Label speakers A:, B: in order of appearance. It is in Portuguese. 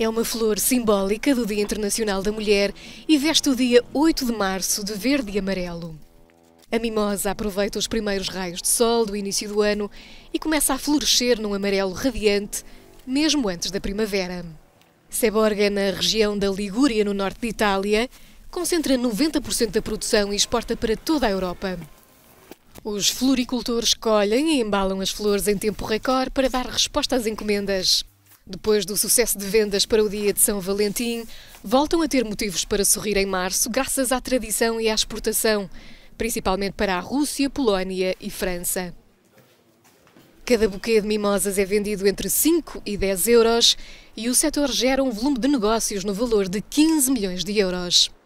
A: É uma flor simbólica do Dia Internacional da Mulher e veste o dia 8 de março de verde e amarelo. A mimosa aproveita os primeiros raios de sol do início do ano e começa a florescer num amarelo radiante, mesmo antes da primavera. Seborga, na região da Ligúria, no norte de Itália, concentra 90% da produção e exporta para toda a Europa. Os floricultores colhem e embalam as flores em tempo recorde para dar resposta às encomendas. Depois do sucesso de vendas para o dia de São Valentim, voltam a ter motivos para sorrir em março, graças à tradição e à exportação, principalmente para a Rússia, Polónia e França. Cada buquê de mimosas é vendido entre 5 e 10 euros e o setor gera um volume de negócios no valor de 15 milhões de euros.